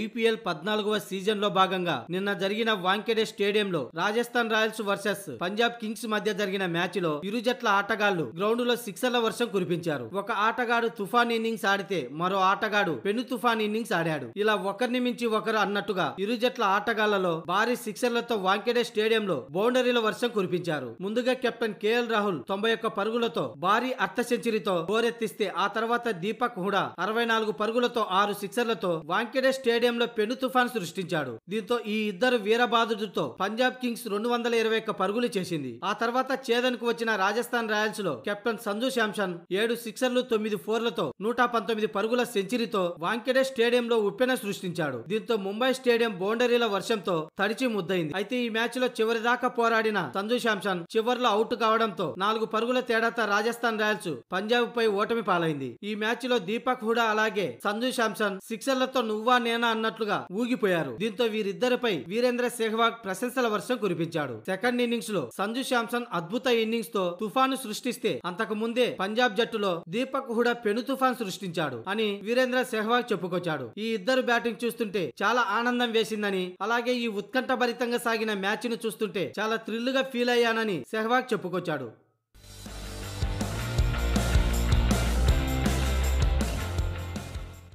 IPL పద్నాలుగవ season లో భాగంగా నిన్న జరిగిన వాంకెడే స్టేడియంలో Rajasthan Royals versus Punjab Kings మధ్య జరిగిన మ్యాచ్ లో ఇరు జట్ల ఆటగాళ్లు గ్రౌండ్ లో సిక్సర్ల వర్షం కురిపించారు ఒక ఆటగాడు తుఫాన్ ఇన్నింగ్స్ ఆడితే మరో ఆటగాడు పెను తుఫాన్ ఇన్నింగ్స్ ఆడాడు ఇలా ఒకరిని మించి ఒకరు అన్నట్టుగా ఇరు జట్ల ఆటగాళ్లలో భారీ సిక్సర్లతో వాంకెడే స్టేడియంలో బౌండరీల వర్షం కురిపించారు ముందుగా కెప్టెన్ కేఎల్ రాహుల్ తొంభై ఒక్క పరుగులతో భారీ అర్ధ సెంచరీతో గోరెత్తిస్తే ఆ తర్వాత దీపక్ హుడా అరవై నాలుగు పరుగులతో ఆరు సిక్సర్లతో వాంకెడే స్టేడియంలో పెను తుఫాన్ సృష్టించాడు దీంతో ఈ ఇద్దరు వీరబాదుడితో పంజాబ్ కింగ్స్ రెండు వందల ఇరవై ఒక్క పరుగులు చేసింది ఆ తర్వాత చేదన్కు వచ్చిన రాజస్థాన్ రాయల్స్ లో కెప్టెన్ సంజు శాంసన్ ఏడు సిక్సర్లు తొమ్మిది ఫోర్లతో నూట పంతొమ్మిది పరుగుల సెంచరీతో వాంకెడే స్టేడియంలో ఉప్పెన సృష్టించాడు దీంతో ముంబై స్టేడియం బౌండరీల వర్షంతో తడిచి ముద్దయింది అయితే ఈ మ్యాచ్ లో చివరిదాకా పోరాడిన సంజు శాంసన్ చివర్లో అవుట్ కావడంతో నాలుగు పరుగుల తేడాతో రాజస్థాన్ రాయల్స్ పంజాబ్ పై ఓటమి పాలైంది ఈ మ్యాచ్ లో దీపక్ హుడా అలాగే సంజు శాంసన్ సిక్సర్లతో నువ్వా నేను అంతేనా అన్నట్లుగా ఊగిపోయారు దీంతో వీరిద్దరిపై వీరేంద్ర సెహ్వాగ్ ప్రశంసల వర్షం కురిపించాడు సెకండ్ ఇన్నింగ్స్ లో సంజు శాంసన్ అద్భుత ఇన్నింగ్స్ తో తుఫాను సృష్టిస్తే అంతకు ముందే పంజాబ్ జట్టులో దీపక్ హుడా పెను తుఫాన్ సృష్టించాడు అని వీరేంద్ర సెహ్వాగ్ చెప్పుకొచ్చాడు ఈ ఇద్దరు బ్యాటింగ్ చూస్తుంటే చాలా ఆనందం వేసిందని అలాగే ఈ ఉత్కంఠ భరితంగా సాగిన మ్యాచ్ ను చూస్తుంటే చాలా థ్రిల్లుగా ఫీల్ అయ్యానని సెహ్వాగ్ చెప్పుకొచ్చాడు